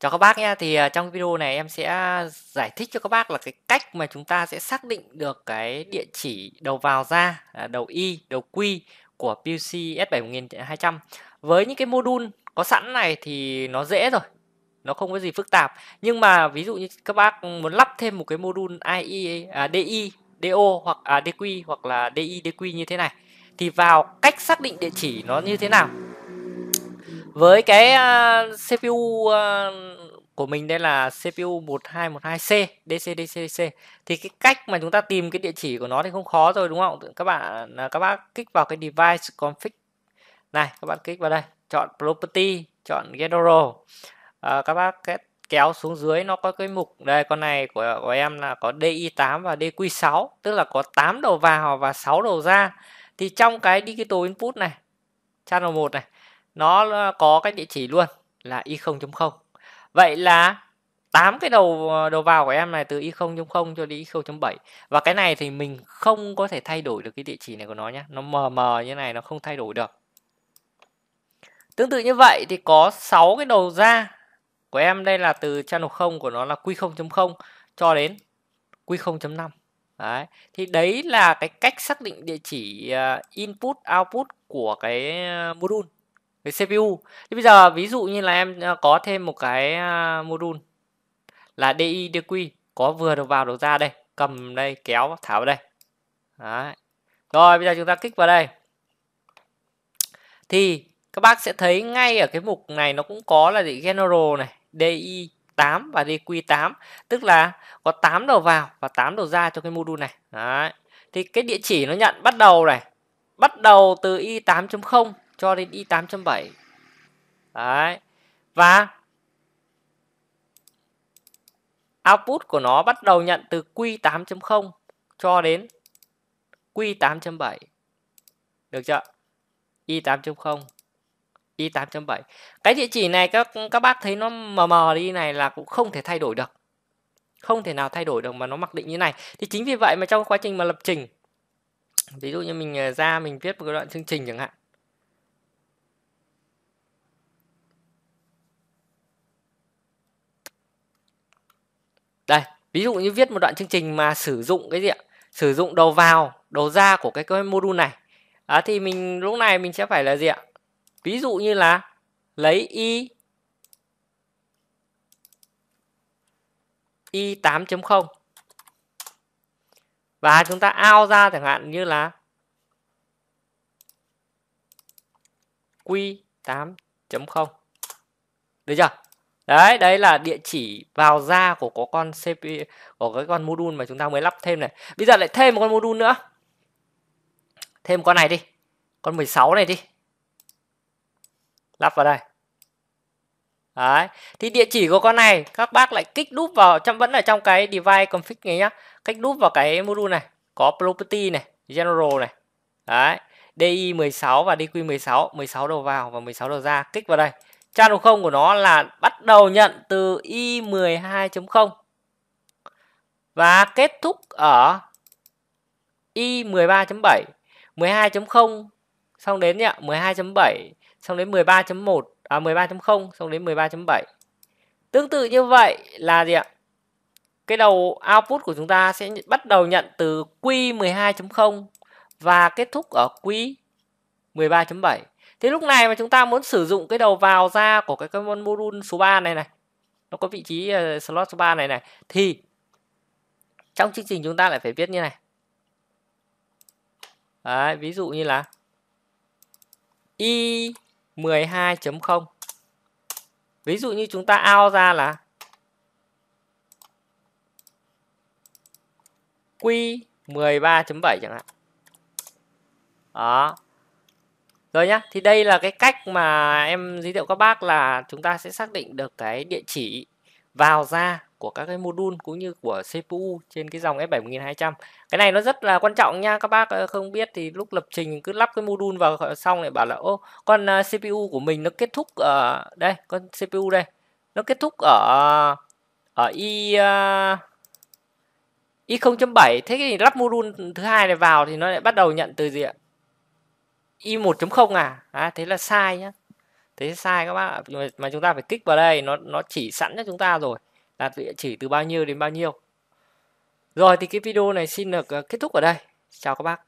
Chào các bác nhé, thì à, trong video này em sẽ giải thích cho các bác là cái cách mà chúng ta sẽ xác định được cái địa chỉ đầu vào ra, à, đầu Y, đầu Q của PUC S7200 Với những cái module có sẵn này thì nó dễ rồi, nó không có gì phức tạp Nhưng mà ví dụ như các bác muốn lắp thêm một cái module IE, à, DI, DO hoặc à, DQ hoặc là DI, DQ như thế này Thì vào cách xác định địa chỉ nó như thế nào với cái uh, à, CPU uh, à, của mình đây là CPU 1212C DCDCDC thì cái cách mà chúng ta tìm cái địa chỉ của nó thì không khó rồi đúng không? Các bạn à, các bác kích vào cái device config này, các bạn kích vào đây, chọn property, chọn general À, các bác kéo xuống dưới nó có cái mục đây con này của của em là có DI8 và DQ6, tức là có 8 đầu vào và 6 đầu ra. Thì trong cái digital input này channel 1 này nó có cái địa chỉ luôn là y0.0 vậy là tám cái đầu đầu vào của em này từ y0.0 cho đến y0.7 và cái này thì mình không có thể thay đổi được cái địa chỉ này của nó nhé nó mờ mờ như này nó không thay đổi được tương tự như vậy thì có 6 cái đầu ra của em đây là từ channel 0 của nó là q0.0 cho đến q0.5 Đấy. Thì đấy là cái cách xác định địa chỉ à, input output của cái à, module với CPU. Thì bây giờ ví dụ như là em à, có thêm một cái à, module là DI DQ có vừa được vào được ra đây, cầm đây, kéo thả vào đây. Đấy. Rồi bây giờ chúng ta kích vào đây. Thì các bác sẽ thấy ngay ở cái mục này nó cũng có là gì general này, DI 8 và DQ8, tức là có 8 đầu vào và 8 đầu ra cho cái module này. Đấy. Thì cái địa chỉ nó nhận bắt đầu này, bắt đầu từ i8.0 cho đến y 8.7 đấy và output của nó bắt đầu nhận từ q 8.0 cho đến q 8.7 được chưa y 8.0 y 8.7 cái địa chỉ này các các bác thấy nó mờ mờ đi này là cũng không thể thay đổi được không thể nào thay đổi được mà nó mặc định như này thì chính vì vậy mà trong quá trình mà lập trình ví dụ như mình à, ra mình viết một cái đoạn chương trình chẳng hạn ví dụ như viết một đoạn chương trình mà sử dụng cái gì ạ sử dụng đầu vào đầu ra của cái, cái module này à, thì mình lúc này mình sẽ phải là gì ạ ví dụ như là lấy y y 8.0 và chúng ta ao ra chẳng hạn như là q 8.0 được chưa đấy đấy là địa chỉ vào ra của có con CPU của cái con module mà chúng ta mới lắp thêm này bây giờ lại thêm một con module nữa thêm con này đi con 16 này đi lắp vào đây Đấy. Thì địa chỉ của con này các bác lại kích đúp vào trong vẫn ở trong cái device config này nhá. Kích đúp vào cái module này, có property này, general này. Đấy. DI 16 và DQ 16, 16 đầu vào và 16 đầu ra, kích vào đây channel 0 của nó là bắt đầu nhận từ i12.0 và kết thúc ở i13.7 12.0 xong đến nhá 12.7 xong đến 13.1 à 13.0 xong đến 13.7 tương tự như vậy là gì ạ cái đầu output của chúng ta sẽ bắt đầu nhận từ Q12.0 và kết thúc ở Q 13.7 thế lúc này mà chúng ta muốn sử dụng cái đầu vào ra của cái con module số 3 này này nó có vị trí ờ, slot số 3 này này thì trong chương trình chúng ta lại phải viết như này Đấy, ví dụ như là y 12.0 ví dụ như chúng ta ao ra là q 13.7 chẳng hạn đó rồi nhá, thì đây là cái cách mà em giới thiệu các bác là chúng ta sẽ xác định được cái địa chỉ vào ra của các cái module cũng như của CPU trên cái dòng F7200. Cái này nó rất là quan trọng nha các bác ờ, không biết thì lúc lập trình cứ lắp cái module vào xong lại bảo là ô con ờ, CPU của mình nó kết thúc ở đây, con CPU đây. Nó kết thúc ở ở i uh, i 0.7 thế thì lắp module thứ hai này vào thì nó lại bắt đầu nhận từ gì ạ? i 1.0 à? à thế là sai nhá thế sai các bạn, mà chúng ta phải kích vào đây nó nó chỉ sẵn cho chúng ta rồi là địa chỉ từ bao nhiêu đến bao nhiêu rồi thì cái video này xin được ờ, kết thúc ở đây chào các bác